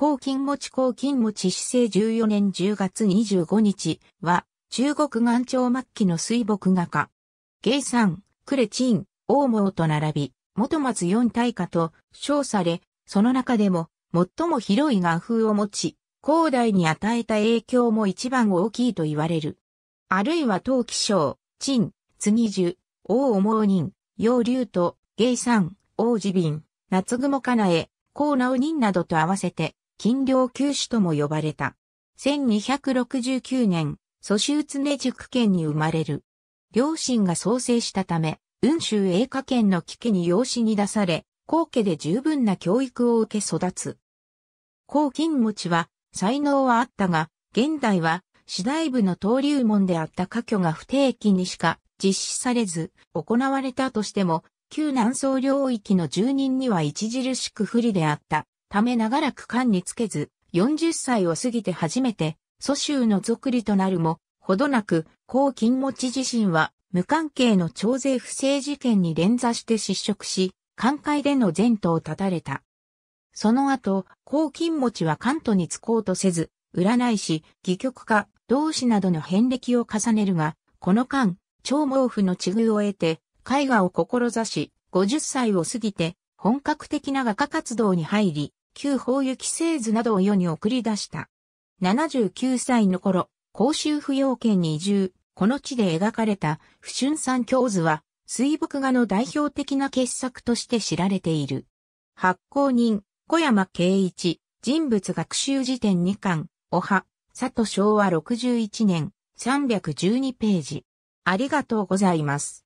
高金持ち高金持ち市政14年10月25日は、中国元朝末期の水墨画家。芸産、クレチン、王毛と並び、元松四大家と称され、その中でも、最も広い画風を持ち、後代に与えた影響も一番大きいと言われる。あるいは陶器章、陳、次樹、王毛人、楊竜と、芸産、王自敏、夏雲かなえ、高直人などと合わせて、金領九種とも呼ばれた。1269年、蘇州常塾県に生まれる。両親が創生したため、雲州栄華圏の危機に養子に出され、高家で十分な教育を受け育つ。高金持ちは、才能はあったが、現代は、次第部の登竜門であった科挙が不定期にしか実施されず、行われたとしても、旧南宋領域の住人には著しく不利であった。ため長らく官につけず、40歳を過ぎて初めて、蘇州の俗理となるも、ほどなく、高金持ち自身は、無関係の徴税不正事件に連座して失職し、官会での前途を絶たれた。その後、高金持ちは関東に就こうとせず、占い師、戯曲家、同志などの遍歴を重ねるが、この間、超毛夫の地遇を得て、絵画を志し、50歳を過ぎて、本格的な画家活動に入り、旧法雪製図などを世に送り出した。79歳の頃、甲州不要県に移住、この地で描かれた不春山教図は、水墨画の代表的な傑作として知られている。発行人、小山慶一、人物学習辞典2巻、おは、佐藤昭和61年、312ページ。ありがとうございます。